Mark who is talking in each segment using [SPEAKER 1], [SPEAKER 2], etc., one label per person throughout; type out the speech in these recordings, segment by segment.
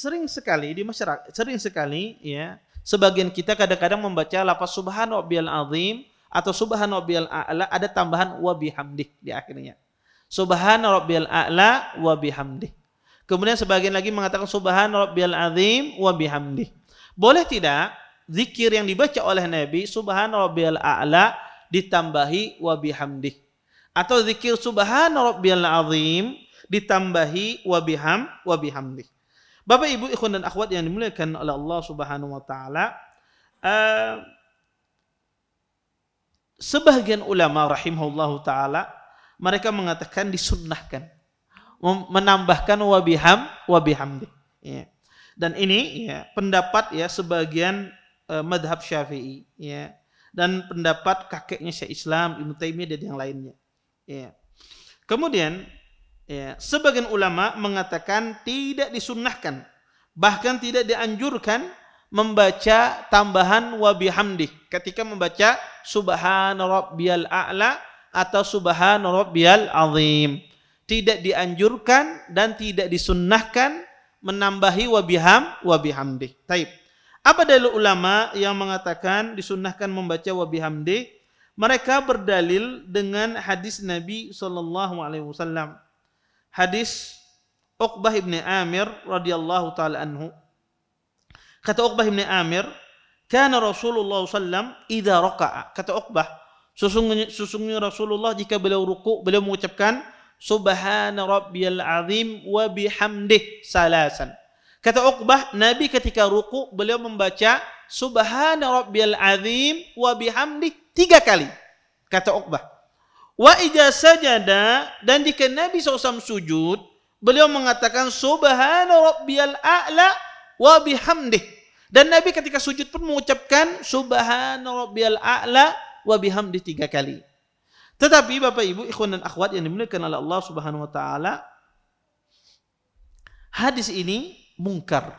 [SPEAKER 1] Sering sekali di masyarakat, sering sekali ya, sebagian kita kadang-kadang membaca lafaz subhanarabbiyal azim atau subhanarabbiyal a'la ada tambahan wa bihamdi di akhirnya. subhanarabbiyal a'la wa bihamdi Kemudian sebagian lagi mengatakan subhanarabbiyal azim wa bihamdi Boleh tidak zikir yang dibaca oleh Nabi subhanarabbiyal a'la ditambahi wa bihamdi atau zikir subhanarabbiyal azim ditambahi wa biham wa bihamdih. Bapak Ibu ikhwan dan akhwat yang dimuliakan oleh Allah Subhanahu wa taala, uh, sebagian ulama rahimahullahu taala mereka mengatakan disunnahkan menambahkan wabiham wabihamdi. Ya. Dan ini ya, pendapat ya sebagian uh, madhab Syafi'i ya dan pendapat kakeknya Syekh Islam Ibnu Taimiyah dan yang lainnya. Ya. Kemudian ya, sebagian ulama mengatakan tidak disunnahkan bahkan tidak dianjurkan membaca tambahan wabihamdi ketika membaca subhanarabbiyal a'la atau subhanarabbiyal azim tidak dianjurkan dan tidak disunnahkan menambahi wabiham wabihamdi taib apa dalil ulama yang mengatakan disunnahkan membaca wabihamdi mereka berdalil dengan hadis Nabi saw hadis Uqbah ibn Amir radhiyallahu taala anhu. Kata Uqbah ibn Amir, "Kana Rasulullah sallam idza raka'a." Kata Uqbah, sesungguhnya sesungguhnya Rasulullah jika beliau ruku, beliau mengucapkan Subhana rabbiyal azim wa bihamdih salasan. Kata Uqbah, Nabi ketika ruku beliau membaca Subhana rabbiyal azim wa bihamdih tiga kali. Kata Uqbah. Wa ija sajada dan jika Nabi SAW sujud, beliau mengatakan subhana rabbiyal a'la wa bihamdih. Dan Nabi ketika sujud pun mengucapkan subhana rabbiyal a'la wa bihamdih tiga kali. Tetapi Bapak Ibu, ikhwan dan akhwat yang dimuliakan oleh Allah Subhanahu wa taala, hadis ini mungkar.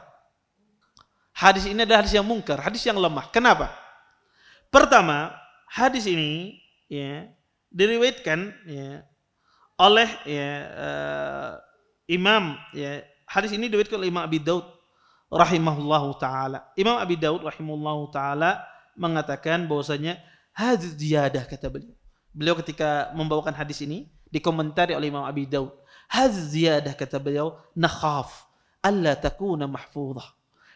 [SPEAKER 1] Hadis ini adalah hadis yang mungkar, hadis yang lemah. Kenapa? Pertama, hadis ini ya diriwayatkan ya, oleh ya, uh, Imam ya, hadis ini diriwayatkan oleh Imam Abi Daud rahimahullahu taala. Imam Abi Daud rahimahullahu taala mengatakan bahwasanya hadis ziyadah kata beliau. Beliau ketika membawakan hadis ini dikomentari oleh Imam Abi Daud. Hadis ziyadah kata beliau nakhaf alla takuna mahfudhah.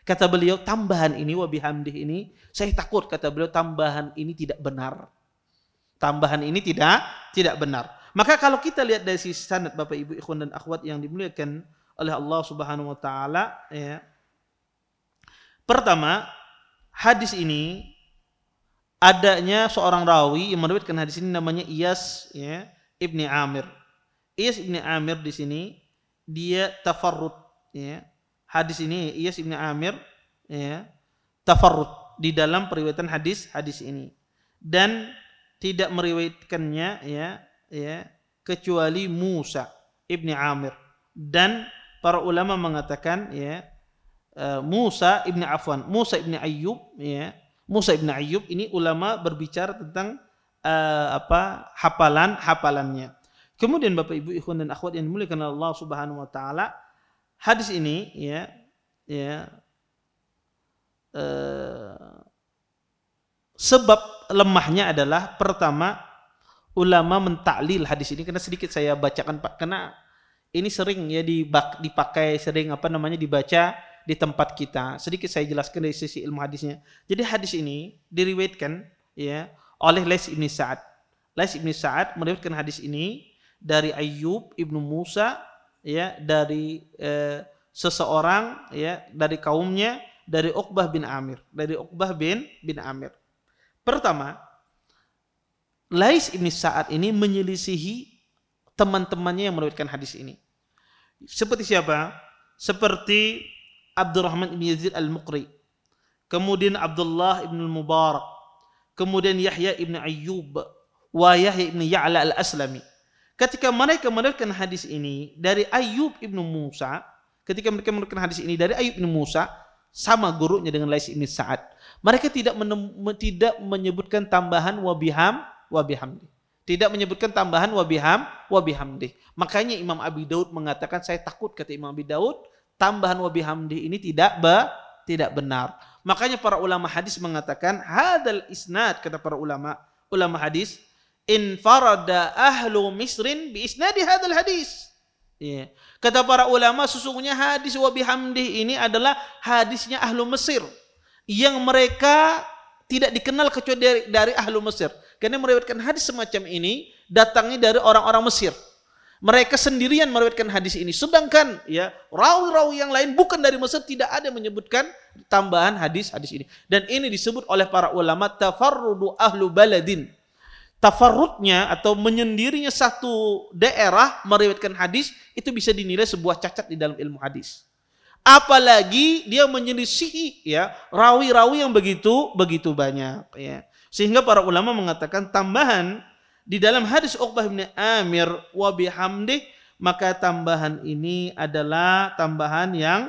[SPEAKER 1] Kata beliau tambahan ini wabihamdih ini saya takut kata beliau tambahan ini tidak benar. Tambahan ini tidak tidak benar. Maka kalau kita lihat dari sisi sanad Bapak Ibu ikhwan dan akhwat yang dimuliakan oleh Allah Subhanahu wa taala ya. Pertama, hadis ini adanya seorang rawi yang meriwayatkan hadis ini namanya Iyas ya, Ibni Amir. Iyas Ibni Amir di sini dia tafarrud ya. Hadis ini Iyas Ibni Amir ya, tafarrud di dalam periwayatan hadis hadis ini. Dan tidak meriwayatkannya ya ya kecuali Musa ibni Amir dan para ulama mengatakan ya e, Musa ibni Affan Musa ibni Ayub ya Musa ibni Ayyub ini ulama berbicara tentang uh, apa hafalan hafalannya kemudian Bapak Ibu ikhwan dan akhwat yang dimuliakan Allah Subhanahu wa taala hadis ini ya ya uh, sebab lemahnya adalah pertama ulama mentaklil hadis ini karena sedikit saya bacakan Pak karena ini sering ya dipakai sering apa namanya dibaca di tempat kita. Sedikit saya jelaskan dari sisi ilmu hadisnya. Jadi hadis ini diriwayatkan ya oleh Lais ibn Sa'ad. Lais ibn Sa'ad meriwayatkan hadis ini dari ayub ibnu Musa ya dari eh, seseorang ya dari kaumnya dari Uqbah bin Amir, dari Uqbah bin bin Amir. Pertama, Lais ini saat ini menyelisihi teman-temannya yang meriwayatkan hadis ini. Seperti siapa? Seperti Abdurrahman ibn Yazid al-Muqri. Kemudian Abdullah ibn Mubarak. Kemudian Yahya ibn Ayyub. Wa Yahya ibn Ya'la al-Aslami. Ketika mereka meriwayatkan hadis ini dari Ayyub ibn Musa. Ketika mereka meriwayatkan hadis ini dari Ayyub ibn Musa sama gurunya dengan Lais ini saat Mereka tidak menem, tidak menyebutkan tambahan wabiham wabihamdi. Tidak menyebutkan tambahan wabiham wabihamdi. Makanya Imam Abi Daud mengatakan saya takut kata Imam Abi Daud tambahan wabihamdi ini tidak be, tidak benar. Makanya para ulama hadis mengatakan hadal isnad kata para ulama ulama hadis infarada ahlu misrin bi isnadi hadal hadis. Ya. Kata para ulama sesungguhnya hadis wabihamdi ini adalah hadisnya ahlu Mesir yang mereka tidak dikenal kecuali dari, dari ahlu Mesir. Karena meriwayatkan hadis semacam ini datangnya dari orang-orang Mesir. Mereka sendirian meriwayatkan hadis ini. Sedangkan ya rawi-rawi yang lain bukan dari Mesir tidak ada menyebutkan tambahan hadis-hadis ini. Dan ini disebut oleh para ulama tafarrudu ahlu baladin tafarrutnya atau menyendirinya satu daerah meriwayatkan hadis itu bisa dinilai sebuah cacat di dalam ilmu hadis. Apalagi dia menyelisihi ya rawi-rawi yang begitu begitu banyak ya. Sehingga para ulama mengatakan tambahan di dalam hadis Uqbah bin Amir wa bihamdih maka tambahan ini adalah tambahan yang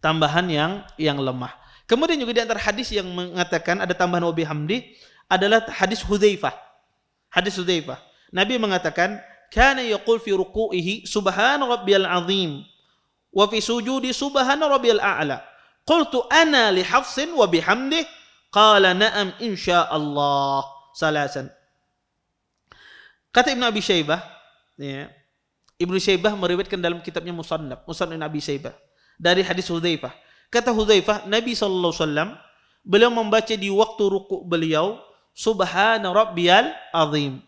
[SPEAKER 1] tambahan yang yang lemah. Kemudian juga di antara hadis yang mengatakan ada tambahan wa bihamdih adalah hadis Hudzaifah. Hadis Hudzaifah. Nabi mengatakan, "Kana yaqul fi ruku'ihi subhana rabbiyal azim wa fi sujudi subhana rabbiyal a'la." Qultu ana li Hafsin wa bihamdih qala na'am insyaallah salasan. Kata Ibnu Abi Syaibah, ya. Ibnu Syaibah meriwayatkan dalam kitabnya Musannaf, Musannaf Ibnu Abi Syaibah dari hadis Hudzaifah. Kata Hudzaifah, Nabi sallallahu alaihi wasallam beliau membaca di waktu ruku beliau Subhana rabbiyal azim.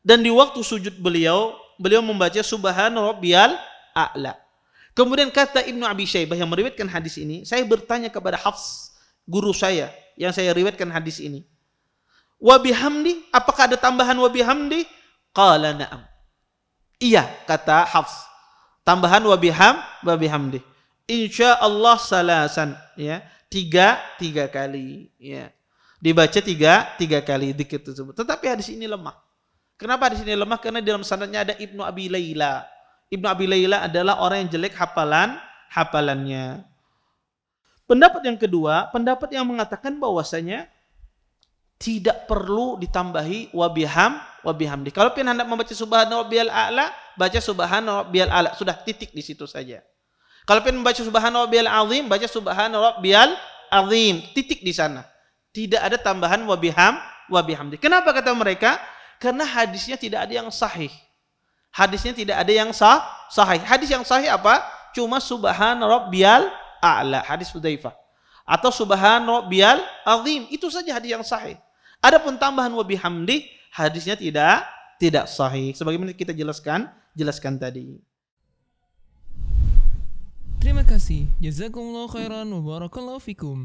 [SPEAKER 1] Dan di waktu sujud beliau, beliau membaca Subhana rabbiyal a'la. Kemudian kata Ibnu Abi Syaibah yang meriwayatkan hadis ini, saya bertanya kepada Hafs, guru saya yang saya riwayatkan hadis ini. Wa bihamdi, apakah ada tambahan wa bihamdi? Qala na'am. Iya, kata Hafs. Tambahan wa biham, wa bihamdi. Insya Allah salasan, ya. Tiga, tiga kali, ya dibaca tiga tiga kali dikit tersebut. Tetapi hadis ini lemah. Kenapa hadis ini lemah? Karena dalam sanadnya ada Ibnu Abi Layla. Ibnu Abi Layla adalah orang yang jelek hafalan hafalannya. Pendapat yang kedua, pendapat yang mengatakan bahwasanya tidak perlu ditambahi wabiham wabihamdi. Kalau pian hendak membaca subhanallah, a'la, baca subhanallah a'la, sudah titik di situ saja. Kalau pian membaca subhanallah azim, baca subhana azim, titik di sana. Tidak ada tambahan wabiham wabihamdi. Kenapa kata mereka? Karena hadisnya tidak ada yang sahih. Hadisnya tidak ada yang sah, sahih. Hadis yang sahih apa? Cuma subhan rabbiyal a'la, hadis Hudzaifah. Atau subhan rabbiyal azim. Itu saja hadis yang sahih. Adapun tambahan wabihamdi hadisnya tidak tidak sahih. Sebagaimana kita jelaskan jelaskan tadi. Terima kasih. Jazakumullah khairan wa barakallahu fikum.